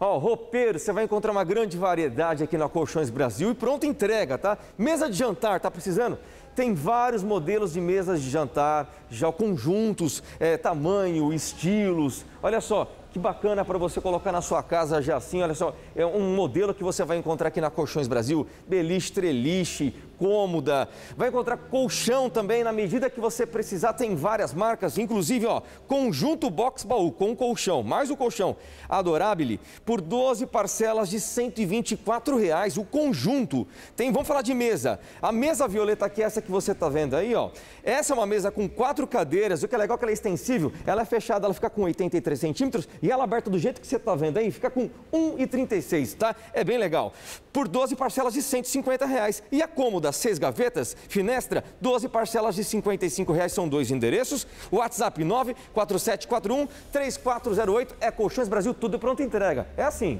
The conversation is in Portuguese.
Ó, oh, roupeiro, você vai encontrar uma grande variedade aqui na Colchões Brasil e pronta entrega, tá? Mesa de jantar, tá precisando? Tem vários modelos de mesas de jantar, já conjuntos, é, tamanho, estilos. Olha só, que bacana para você colocar na sua casa já assim, olha só, é um modelo que você vai encontrar aqui na Colchões Brasil, beliche, treliche, cômoda, vai encontrar colchão também na medida que você precisar, tem várias marcas, inclusive, ó, conjunto box baú com colchão, mais o colchão Adorabile, por 12 parcelas de R$ 124 reais, o conjunto. Tem, vamos falar de mesa, a mesa violeta aqui é essa que que você está vendo aí, ó. Essa é uma mesa com quatro cadeiras. O que é legal é que ela é extensível. Ela é fechada, ela fica com 83 centímetros e ela aberta do jeito que você está vendo aí, fica com 1,36, tá? É bem legal. Por 12 parcelas de 150 reais. E a cômoda, seis gavetas, finestra, 12 parcelas de 55 reais. São dois endereços. WhatsApp 94741 3408. É Colchões Brasil, tudo pronto entrega. É assim.